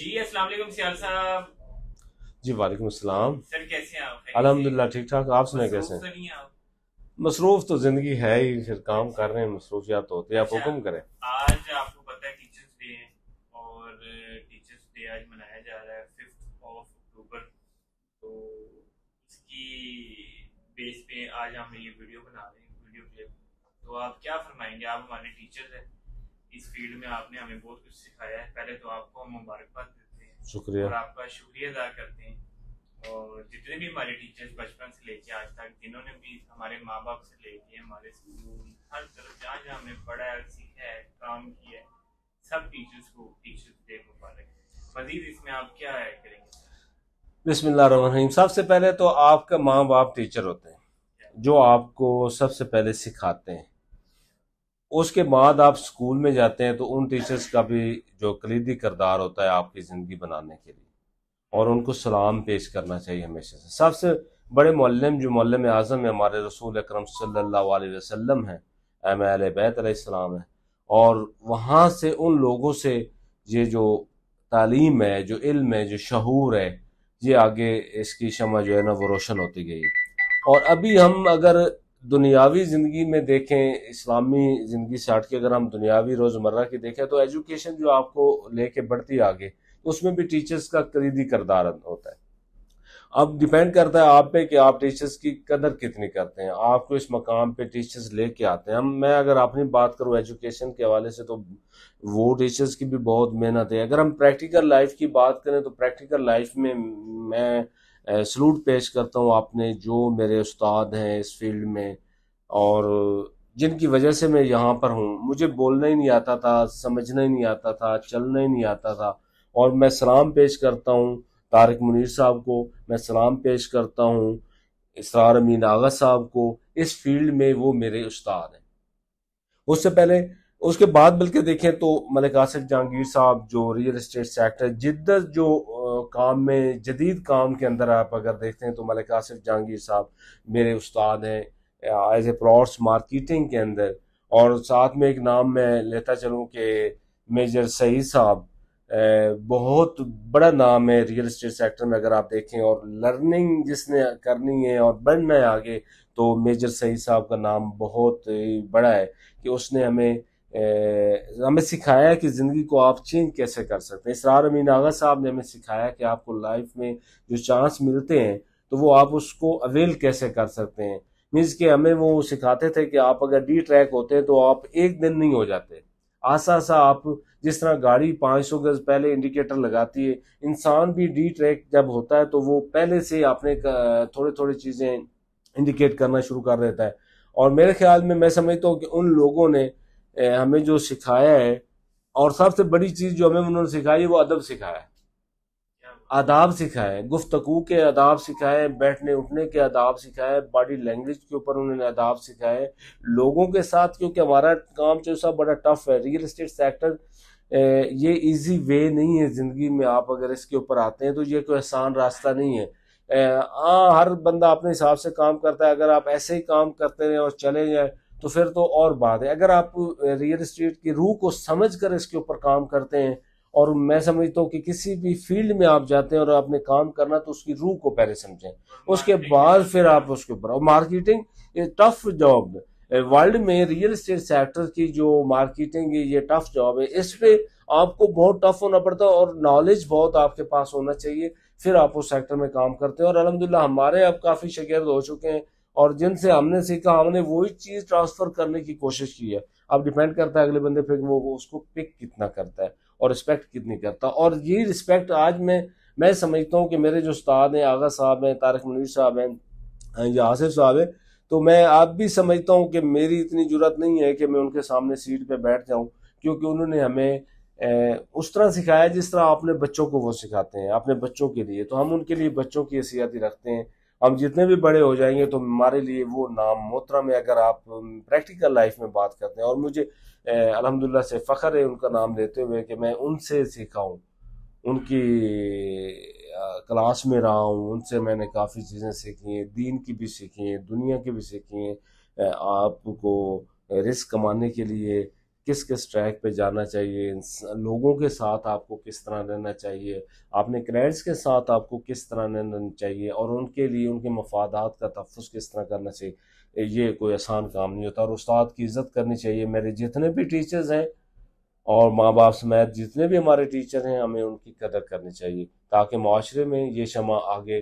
जी अस्सलाम वालेकुम सियाल साहब जी वालेकुम अस्सलाम सर कैसे हैं आप अलहमदिल्ला ठीक ठाक आप सुनाए कैसे हैं तो मसरूफ तो जिंदगी है ही फिर काम कर रहे हैं मसरूफियात तो होते हैं आप अच्छा, हुक्म करें आज आपको पता है टीचर्स डे है और टीचर्स डे आज मनाया जा रहा है फिफ्थ ऑफ अक्टूबर तो इसकी बेस पे आज हम ये वीडियो बना रहे हैं वीडियो क्लिप तो आप क्या फरमाएंगे आप हमारे टीचर्स हैं इस फील्ड में आपने हमें बहुत कुछ सिखाया है पहले तो आपको हम मुबारकबाद देते हैं शुक्रिया और आपका शुक्रिया अदा करते हैं और जितने भी हमारे टीचर्स बचपन से लेके आज तक जिन्होंने भी हमारे माँ बाप से लेके हमारे स्कूल हर तरफ जहाँ जहाँ हमने पढ़ा है सीखा है काम किया है सब टीचर्स को टीचर्स डे मुबारक मजीद इसमें आप क्या है करेंगे बिसमीम सबसे पहले तो आपका माँ बाप टीचर होते हैं जो आपको सबसे पहले सिखाते हैं उसके बाद आप स्कूल में जाते हैं तो उन टीचर्स का भी जो कलीदी करदार होता है आपकी ज़िंदगी बनाने के लिए और उनको सलाम पेश करना चाहिए हमेशा से सबसे बड़े मल्लम जो मल्लम आज़म है हमारे रसूल अक्रम सल्लाम हैं एम एल बैतम है और वहाँ से उन लोगों से ये जो तालीम है जो इल्म है जो शहूर है ये आगे इसकी शमा जो है ना वो रोशन होती गई और अभी हम अगर दुनियावी ज़िंदगी में देखें इस्लामी ज़िंदगी से हट के अगर हम दुनियावी रोज़मर्रा की देखें तो एजुकेशन जो आपको लेके बढ़ती आगे उसमें भी टीचर्स का करीदी करदार होता है अब डिपेंड करता है आप पे कि आप टीचर्स की कदर कितनी करते हैं आपको इस मकाम पे टीचर्स लेके आते हैं हम मैं अगर अपनी बात करूँ एजुकेशन के हवाले से तो वो टीचर्स की भी बहुत मेहनत है अगर हम प्रैक्टिकल लाइफ की बात करें तो प्रैक्टिकल लाइफ में मैं सलूट पेश करता हूँ आपने जो मेरे उस्ताद हैं इस फील्ड में और जिनकी वजह से मैं यहाँ पर हूँ मुझे बोलना ही नहीं आता था समझना ही नहीं आता था चलना ही नहीं आता था और मैं सलाम पेश करता हूँ तारक मुनीर साहब को मैं सलाम पेश करता हूँ इसरार अमीन आगा साहब को इस फील्ड में वो मेरे उस्ताद हैं उससे पहले उसके बाद बल्कि देखें तो मलिक आसिफ जहांगीर साहब जो रियल इस्टेट सेक्टर जिद्दत जो काम में जदीद काम के अंदर आप अगर देखते हैं तो मलिक आसिफ जहांगीर साहब मेरे उस्ताद हैं एज ए प्लॉट्स मार्केटिंग के अंदर और साथ में एक नाम मैं लेता चलूँ कि मेजर सही साहब बहुत बड़ा नाम है रियल इस्टेट सेक्टर में अगर आप देखें और लर्निंग जिसने करनी है और बढ़ना है आगे तो मेजर सही साहब का नाम बहुत बड़ा है कि उसने हमें हमें सिखाया कि ज़िंदगी को आप चेंज कैसे कर सकते हैं इसरार अमीन आगा साहब ने हमें सिखाया कि आपको लाइफ में जो चांस मिलते हैं तो वो आप उसको अवेल कैसे कर सकते हैं मीन्स कि हमें वो सिखाते थे कि आप अगर डी ट्रैक होते तो आप एक दिन नहीं हो जाते आसा सा आप जिस तरह गाड़ी 500 गज पहले इंडिकेटर लगाती है इंसान भी डी ट्रैक जब होता है तो वो पहले से अपने थोड़े थोड़े चीज़ें इंडिकेट करना शुरू कर देता है और मेरे ख्याल में मैं समझता हूँ कि उन लोगों ने हमें जो सिखाया है और सबसे बड़ी चीज़ जो हमें उन्होंने सिखाई है वो अदब सिखाया है आदाब सिखाए गुफ्तगु के आदाब सिखाए बैठने उठने के आदाब सिखाए बॉडी लैंग्वेज के ऊपर उन्होंने आदाब सिखाए लोगों के साथ क्योंकि हमारा काम जो सब बड़ा टफ है रियल इस्टेट सेक्टर ये इजी वे नहीं है ज़िंदगी में आप अगर इसके ऊपर आते हैं तो ये कोई आसान रास्ता नहीं है हाँ हर बंदा अपने हिसाब से काम करता है अगर आप ऐसे ही काम करते रहें और चले जाए तो फिर तो और बात है अगर आप रियल इस्टेट की रूह को समझ कर इसके ऊपर काम करते हैं और मैं समझता हूँ कि किसी भी फील्ड में आप जाते हैं और आपने काम करना तो उसकी रूह को पहले समझें उसके बाद फिर आप उसके ऊपर और मार्केटिंग टफ जॉब वर्ल्ड में रियल इस्टेट सेक्टर की जो मार्केटिंग ये टफ जॉब है इस पर आपको बहुत टफ होना पड़ता है और नॉलेज बहुत आपके पास होना चाहिए फिर आप उस सेक्टर में काम करते हैं और अलहमदिल्ला हमारे अब काफ़ी शगर्द हो चुके हैं और जिनसे हमने सीखा हमने वही चीज ट्रांसफर करने की कोशिश की है अब डिपेंड करता है अगले बंदे पे वो उसको पिक कितना करता है और रिस्पेक्ट कितनी करता है और ये रिस्पेक्ट आज मैं मैं समझता हूँ कि मेरे जो उस्ताद हैं आगा साहब हैं तारक मनवीर साहब हैं या आसिफ साहब हैं तो मैं आप भी समझता हूँ कि मेरी इतनी जरूरत नहीं है कि मैं उनके सामने सीट पर बैठ जाऊँ क्योंकि उन्होंने हमें उस तरह सिखाया जिस तरह अपने बच्चों को वो सिखाते हैं अपने बच्चों के लिए तो हम उनके लिए बच्चों की हसीयत ही रखते हैं हम जितने भी बड़े हो जाएंगे तो हमारे लिए वो नाम मोहतरा में अगर आप प्रैक्टिकल लाइफ में बात करते हैं और मुझे अलहमदिल्ला से फ़ख्र है उनका नाम लेते हुए कि मैं उनसे सीखाऊँ उनकी क्लास में रहा हूँ उनसे मैंने काफ़ी चीज़ें सीखी हैं दीन की भी सीखी हैं दुनिया की भी सीखी हैं आपको रिस्क कमाने के लिए किस किस ट्रैक पे जाना चाहिए लोगों के साथ आपको किस तरह रहना चाहिए आपने क्लाइंट्स के साथ आपको किस तरह रहना चाहिए और उनके लिए उनके मफादात का तहफ़ किस तरह करना चाहिए ये कोई आसान काम नहीं होता और उस्ताद की इज़्ज़त करनी चाहिए मेरे जितने भी टीचर्स हैं और माँ बाप समेत जितने भी हमारे टीचर हैं हमें उनकी कदर करनी चाहिए ताकि माशरे में ये शमा आगे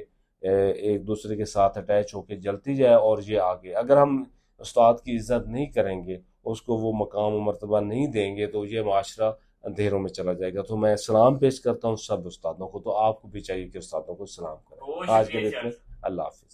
एक दूसरे के साथ अटैच होकर जलती जाए और ये आगे अगर हम उस्ताद की इज़्ज़त नहीं करेंगे उसको वो मकाम मरतबा नहीं देंगे तो ये माशरा अंधेरों में चला जाएगा तो मैं सलाम पेश करता हूँ सब उस्तादों को तो आपको भी चाहिए कि उस्तादों को सलाम करें आज के दिन में अल्लाह हाफिज़